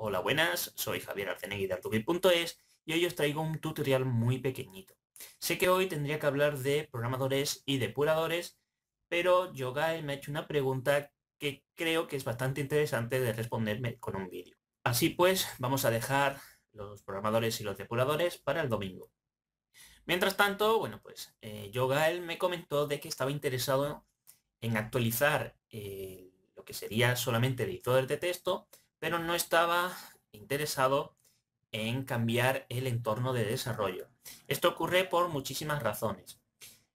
Hola, buenas, soy Javier Arcenegui de Artubi.es y hoy os traigo un tutorial muy pequeñito. Sé que hoy tendría que hablar de programadores y depuradores, pero Yogael me ha hecho una pregunta que creo que es bastante interesante de responderme con un vídeo. Así pues, vamos a dejar los programadores y los depuradores para el domingo. Mientras tanto, bueno, pues eh, Yogael me comentó de que estaba interesado en actualizar eh, lo que sería solamente editor de texto pero no estaba interesado en cambiar el entorno de desarrollo. Esto ocurre por muchísimas razones.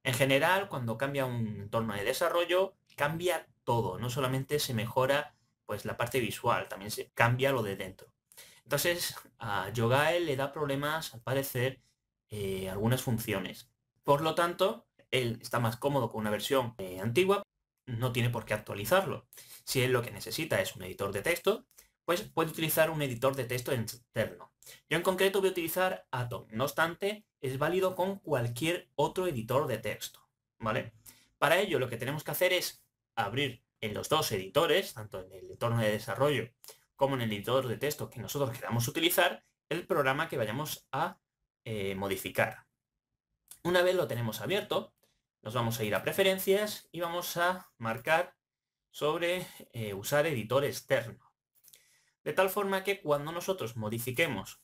En general, cuando cambia un entorno de desarrollo, cambia todo, no solamente se mejora pues la parte visual, también se cambia lo de dentro. Entonces, a Yogael le da problemas, al parecer, eh, algunas funciones. Por lo tanto, él está más cómodo con una versión eh, antigua, no tiene por qué actualizarlo. Si él lo que necesita es un editor de texto, pues puede utilizar un editor de texto externo. Yo en concreto voy a utilizar Atom, no obstante, es válido con cualquier otro editor de texto, ¿vale? Para ello lo que tenemos que hacer es abrir en los dos editores, tanto en el entorno de desarrollo como en el editor de texto que nosotros queramos utilizar, el programa que vayamos a eh, modificar. Una vez lo tenemos abierto, nos vamos a ir a preferencias y vamos a marcar sobre eh, usar editor externo. De tal forma que cuando nosotros modifiquemos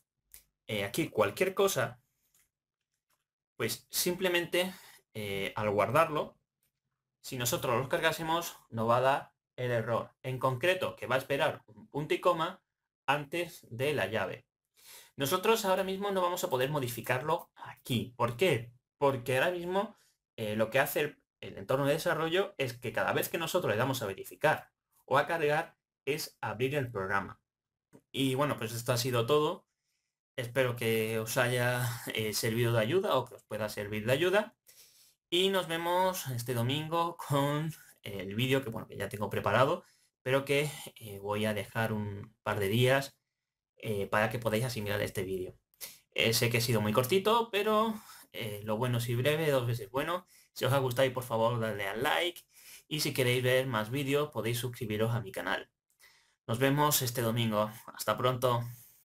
eh, aquí cualquier cosa, pues simplemente eh, al guardarlo, si nosotros los cargásemos, nos va a dar el error. En concreto, que va a esperar un punto y coma antes de la llave. Nosotros ahora mismo no vamos a poder modificarlo aquí. ¿Por qué? Porque ahora mismo eh, lo que hace el entorno de desarrollo es que cada vez que nosotros le damos a verificar o a cargar, es abrir el programa. Y bueno, pues esto ha sido todo. Espero que os haya eh, servido de ayuda o que os pueda servir de ayuda. Y nos vemos este domingo con el vídeo que, bueno, que ya tengo preparado, pero que eh, voy a dejar un par de días eh, para que podáis asimilar este vídeo. sé que he sido muy cortito, pero lo bueno es breve, dos veces bueno. Si os ha gustado, por favor, dadle al like. Y si queréis ver más vídeos, podéis suscribiros a mi canal. Nos vemos este domingo. Hasta pronto.